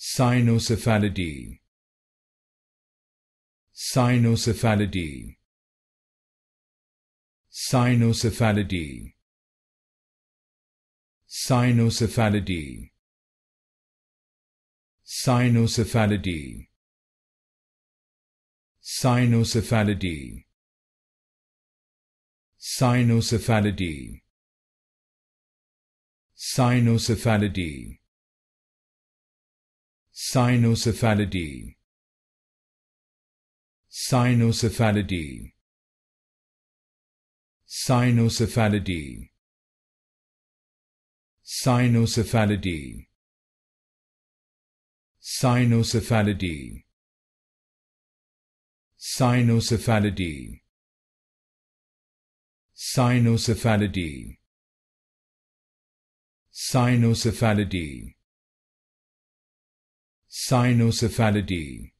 Cynocephalidae Cynocephalidae Cynocephalidae Cynocephalidae Cynocephalidae Cynocephalidae Cynocephalidae Cynocephalidae Cynocephalidae Cynocephalidae Cynocephalidae Cynocephalidae Cynocephalidae Cynocephalidae Cynocephalidae Cynocephalidae Cynocephalidae